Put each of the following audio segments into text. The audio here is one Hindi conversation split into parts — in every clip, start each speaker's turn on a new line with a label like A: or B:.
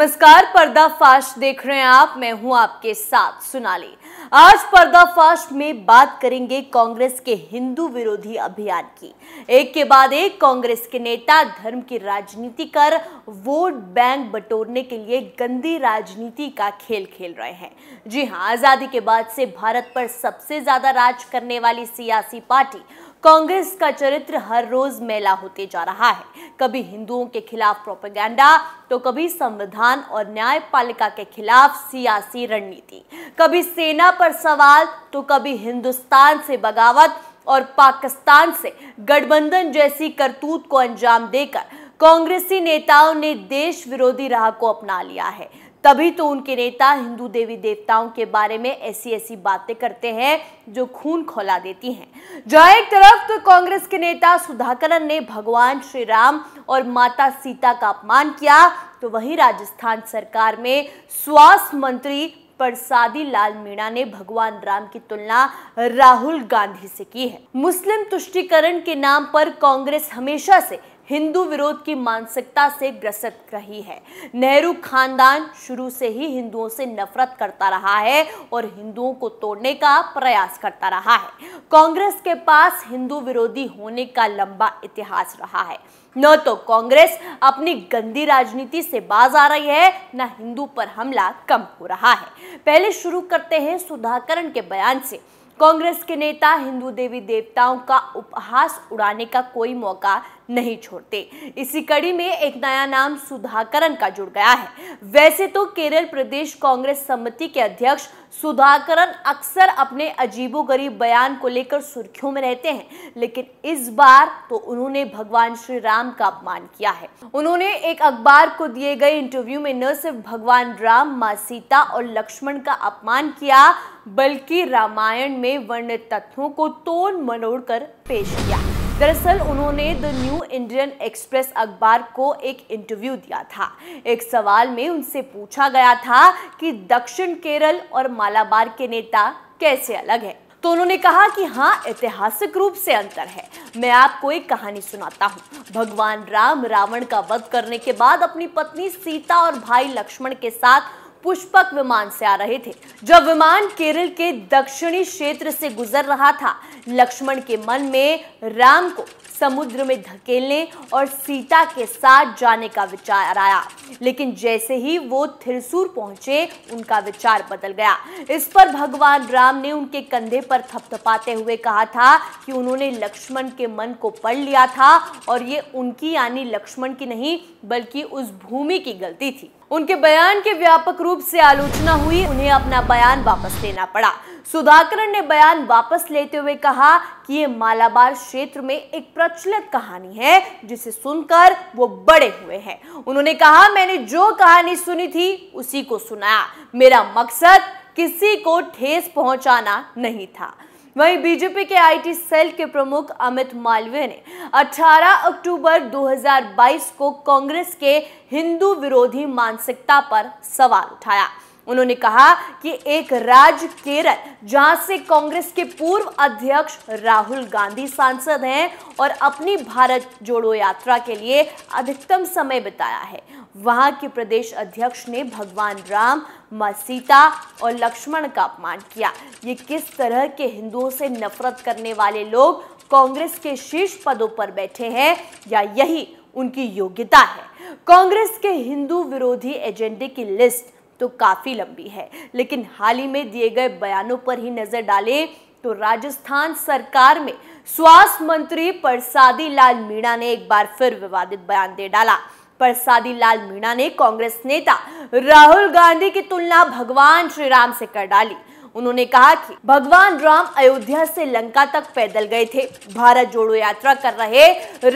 A: नमस्कार पर्दाफाश देख रहे हैं आप मैं हूं आपके साथ सुनाली आज पर्दाफाश में बात करेंगे कांग्रेस के हिंदू विरोधी अभियान की एक के बाद एक कांग्रेस के नेता धर्म की राजनीति कर वोट बैंक बटोरने के लिए गंदी राजनीति का खेल खेल रहे हैं जी हां आजादी के बाद से भारत पर सबसे ज्यादा राज करने वाली सियासी पार्टी कांग्रेस का चरित्र हर रोज मेला होते जा रहा है कभी हिंदुओं के खिलाफ प्रोपेगेंडा तो कभी संविधान और न्यायपालिका के खिलाफ सियासी रणनीति कभी सेना पर सवाल तो कभी हिंदुस्तान से बगावत और पाकिस्तान से गठबंधन जैसी करतूत को अंजाम देकर कांग्रेसी नेताओं ने देश विरोधी राह को अपना लिया है तभी तो उनके नेता हिंदू देवी देवताओं के बारे में ऐसी ऐसी बातें करते हैं जो खून खोला देती हैं जहां एक तरफ तो कांग्रेस के नेता सुधाकरन ने भगवान श्री राम और माता सीता का अपमान किया तो वहीं राजस्थान सरकार में स्वास्थ्य मंत्री परसादी लाल मीणा ने भगवान राम की तुलना राहुल गांधी से की है मुस्लिम तुष्टिकरण के नाम पर कांग्रेस हमेशा से हिंदू विरोध की मानसिकता से ग्रसित रही है नेहरू खानदान शुरू से ही हिंदुओं से नफरत करता रहा है और हिंदुओं को तोड़ने का प्रयास करता रहा है कांग्रेस के पास हिंदू विरोधी होने का लंबा इतिहास रहा है न तो कांग्रेस अपनी गंदी राजनीति से बाज आ रही है न हिंदू पर हमला कम हो रहा है पहले शुरू करते हैं सुधाकरण के बयान से कांग्रेस के नेता हिंदू देवी देवताओं का उपहास उड़ाने का कोई मौका नहीं छोड़ते इसी कड़ी में एक नया नाम सुधाकरन का जुड़ गया है वैसे तो केरल प्रदेश कांग्रेस समिति के अध्यक्ष सुधाकरन अक्सर अपने अजीबोगरीब बयान को लेकर सुर्खियों में रहते हैं लेकिन इस बार तो उन्होंने भगवान श्री राम का अपमान किया है उन्होंने एक अखबार को दिए गए इंटरव्यू में न सिर्फ भगवान राम माँ सीता और लक्ष्मण का अपमान किया बल्कि रामायण में वर्णित तथ्यों को तोड़ मनोड़ कर पेश किया दरअसल उन्होंने द न्यू इंडियन एक्सप्रेस अखबार को एक इंटरव्यू दिया था एक सवाल में उनसे पूछा गया था कि दक्षिण केरल और मालाबार के नेता कैसे अलग है तो उन्होंने कहा कि हाँ ऐतिहासिक रूप से अंतर है मैं आपको एक कहानी सुनाता हूँ भगवान राम रावण का वध करने के बाद अपनी पत्नी सीता और भाई लक्ष्मण के साथ पुष्पक विमान से आ रहे थे जब विमान केरल के दक्षिणी क्षेत्र से गुजर रहा था लक्ष्मण के मन में राम को समुद्र में धकेलने और सीता के साथ जाने का विचार आया लेकिन जैसे ही वो थिरसूर पहुंचे उनका विचार बदल गया इस पर भगवान राम ने उनके कंधे पर थपथपाते हुए कहा था कि उन्होंने लक्ष्मण के मन को पढ़ लिया था और ये उनकी यानी लक्ष्मण की नहीं बल्कि उस भूमि की गलती थी उनके बयान के व्यापक रूप से आलोचना हुई उन्हें अपना बयान वापस लेना पड़ा सुधाकरण ने बयान वापस लेते हुए कहा कि ये मालाबार क्षेत्र में एक प्रचलित कहानी है जिसे सुनकर वो बड़े हुए हैं उन्होंने कहा मैंने जो कहानी सुनी थी उसी को सुनाया मेरा मकसद किसी को ठेस पहुंचाना नहीं था वहीं बीजेपी के आईटी सेल के प्रमुख अमित मालवीय ने 18 अक्टूबर 2022 को कांग्रेस के हिंदू विरोधी मानसिकता पर सवाल उठाया उन्होंने कहा कि एक राज्य केरल जहां से कांग्रेस के पूर्व अध्यक्ष राहुल गांधी सांसद हैं और अपनी भारत जोड़ो यात्रा के लिए अधिकतम समय बिताया है वहां के प्रदेश अध्यक्ष ने भगवान राम माँ सीता और लक्ष्मण का अपमान किया ये किस तरह के हिंदुओं से नफरत करने वाले लोग कांग्रेस के शीर्ष पदों पर बैठे हैं या यही उनकी योग्यता है कांग्रेस के हिंदू विरोधी एजेंडे की लिस्ट तो काफ़ी लंबी है लेकिन हाल ही में दिए गए बयानों पर ही नज़र डालें तो राजस्थान सरकार में स्वास्थ्य मंत्री परसादी लाल मीणा ने एक बार फिर विवादित बयान दे डाला परसादी लाल मीणा ने कांग्रेस नेता राहुल गांधी की तुलना भगवान श्री राम से कर डाली उन्होंने कहा कि भगवान राम अयोध्या से लंका तक पैदल गए थे भारत जोड़ो यात्रा कर रहे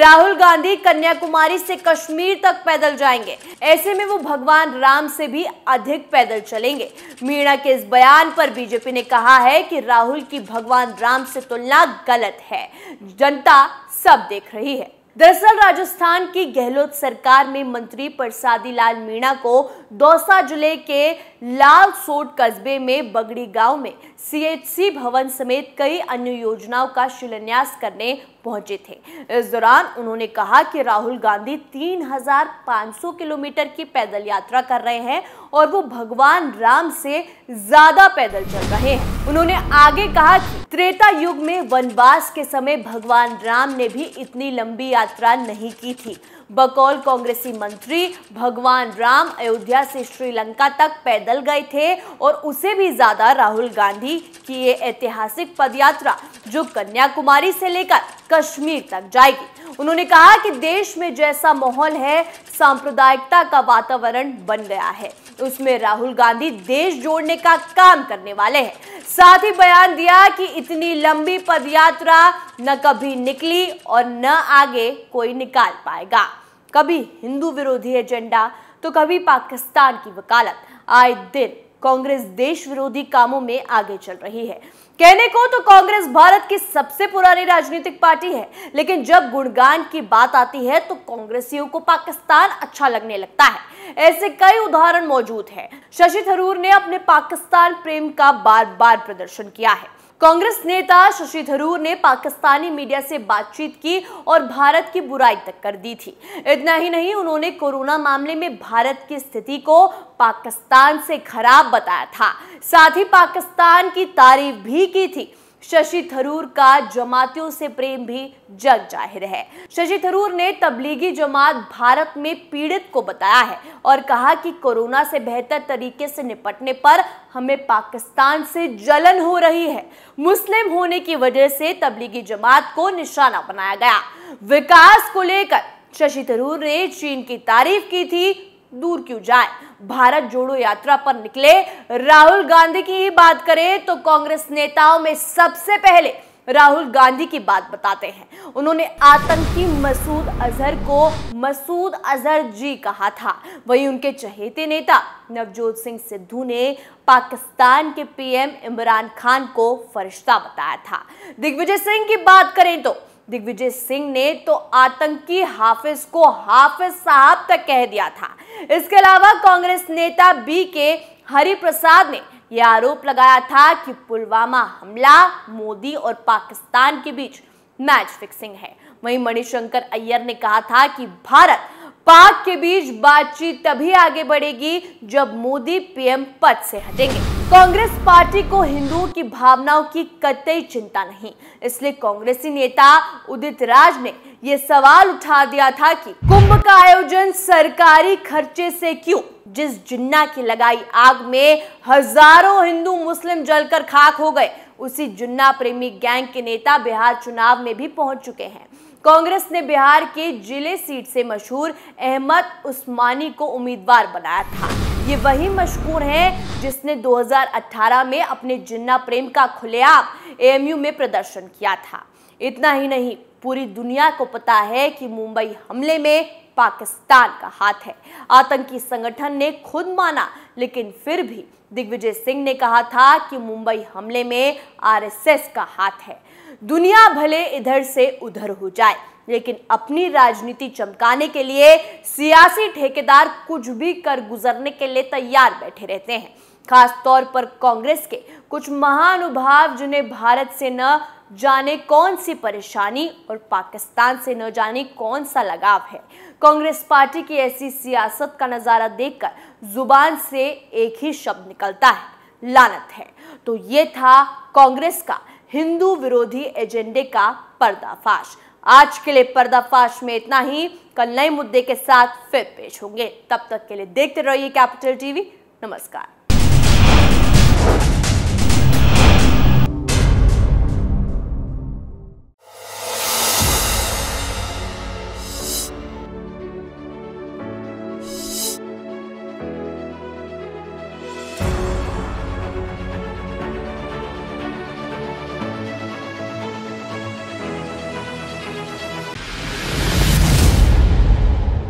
A: राहुल गांधी कन्याकुमारी से कश्मीर तक पैदल जाएंगे ऐसे में वो भगवान राम से भी अधिक पैदल चलेंगे मीणा के इस बयान पर बीजेपी ने कहा है कि राहुल की भगवान राम से तुलना गलत है जनता सब देख रही है दरअसल राजस्थान की गहलोत सरकार में मंत्री परसादी लाल मीणा को दौसा जिले के लाल सोट कस्बे में बगड़ी गांव में सीएचसी भवन समेत कई अन्य योजनाओं का शिलान्यास करने पहुंचे थे इस दौरान उन्होंने कहा कि राहुल गांधी 3,500 किलोमीटर की पैदल यात्रा कर रहे हैं और वो भगवान राम से ज्यादा पैदल चल रहे हैं उन्होंने आगे कहा कि त्रेता युग में वनवास के समय भगवान राम ने भी इतनी लंबी यात्रा नहीं की थी बकौल कांग्रेसी मंत्री भगवान राम अयोध्या से श्रीलंका तक पैदल गए थे और उसे भी ज़्यादा राहुल गांधी की ये ऐतिहासिक पदयात्रा जो कन्याकुमारी से लेकर कश्मीर तक जाएगी उन्होंने कहा कि देश में जैसा माहौल है सांप्रदायिकता का वातावरण बन गया है उसमें राहुल गांधी देश जोड़ने का काम करने वाले हैं साथ ही बयान दिया कि इतनी लंबी पदयात्रा न कभी निकली और न आगे कोई निकाल पाएगा कभी हिंदू विरोधी एजेंडा तो कभी पाकिस्तान की वकालत आए दिन कांग्रेस देश विरोधी कामों में आगे चल रही है कहने को तो कांग्रेस भारत की सबसे पुरानी राजनीतिक पार्टी है लेकिन जब गुणगान की बात आती है तो कांग्रेसियों को पाकिस्तान अच्छा लगने लगता है ऐसे कई उदाहरण मौजूद हैं शशि थरूर ने अपने पाकिस्तान प्रेम का बार बार प्रदर्शन किया है कांग्रेस नेता शशि थरूर ने पाकिस्तानी मीडिया से बातचीत की और भारत की बुराई तक कर दी थी इतना ही नहीं उन्होंने कोरोना मामले में भारत की स्थिति को पाकिस्तान से खराब बताया था साथ ही पाकिस्तान की तारीफ भी की थी शशि थरूर का जमातियों से प्रेम भी जग जाहिर है शशि थरूर ने तबलीगी जमात भारत में पीड़ित को बताया है और कहा कि कोरोना से बेहतर तरीके से निपटने पर हमें पाकिस्तान से जलन हो रही है मुस्लिम होने की वजह से तबलीगी जमात को निशाना बनाया गया विकास को लेकर शशि थरूर ने चीन की तारीफ की थी दूर क्यों जाए भारत जोड़ो यात्रा पर निकले राहुल गांधी की ही बात करें तो कांग्रेस नेताओं में सबसे पहले राहुल गांधी की बात बताते हैं उन्होंने आतंकी मसूद अजहर को मसूद अजहर जी कहा था वहीं उनके चहेते नेता नवजोत सिंह सिद्धू ने पाकिस्तान के पीएम इमरान खान को फरिश्ता बताया था दिग्विजय सिंह की बात करें तो दिग्विजय सिंह ने तो आतंकी हाफिज को हाफिज साहब तक कह दिया था इसके अलावा कांग्रेस नेता बी के हरिप्रसाद ने यह आरोप लगाया था कि पुलवामा हमला मोदी और पाकिस्तान के बीच मैच फिक्सिंग है वहीं मणिशंकर अय्यर ने कहा था कि भारत पाक के बीच बातचीत तभी आगे बढ़ेगी जब मोदी पीएम पद से हटेंगे कांग्रेस पार्टी को हिंदुओं की भावनाओं की कतई चिंता नहीं इसलिए कांग्रेसी नेता उदित राज ने यह सवाल उठा दिया था कि कुंभ का आयोजन सरकारी खर्चे से क्यों जिस जिन्ना की लगाई आग में हजारों हिंदू मुस्लिम जलकर खाक हो गए उसी जुन्ना प्रेमी गैंग के नेता बिहार चुनाव में भी पहुंच चुके हैं कांग्रेस ने बिहार के जिले सीट से मशहूर अहमद उस्मानी को उम्मीदवार बनाया था ये वही मशहूर हैं जिसने 2018 में अपने जिन्ना प्रेम का खुलेआम एएमयू में प्रदर्शन किया था इतना ही नहीं पूरी दुनिया को पता है कि मुंबई हमले में पाकिस्तान का हाथ है आतंकी संगठन ने खुद माना लेकिन फिर भी दिग्विजय सिंह ने कहा था कि मुंबई हमले में आरएसएस का हाथ है दुनिया भले इधर से उधर हो जाए लेकिन अपनी राजनीति चमकाने के लिए सियासी ठेकेदार कुछ भी कर गुजरने के लिए तैयार बैठे रहते हैं खास तौर पर कांग्रेस के कुछ महानुभाव जिन्हें भारत से न जाने कौन सी परेशानी और पाकिस्तान से न जाने कौन सा लगाव है कांग्रेस पार्टी की ऐसी सियासत का नज़ारा देखकर जुबान से एक ही शब्द निकलता है लानत है तो ये था कांग्रेस का हिंदू विरोधी एजेंडे का पर्दाफाश आज के लिए पर्दाफाश में इतना ही कल नए मुद्दे के साथ फिर पेश होंगे तब तक के लिए देखते रहिए कैपिटल टीवी नमस्कार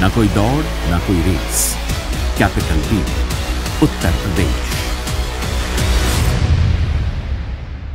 A: ना कोई दौड़ ना कोई रेस कैपिटल बी उत्तर प्रदेश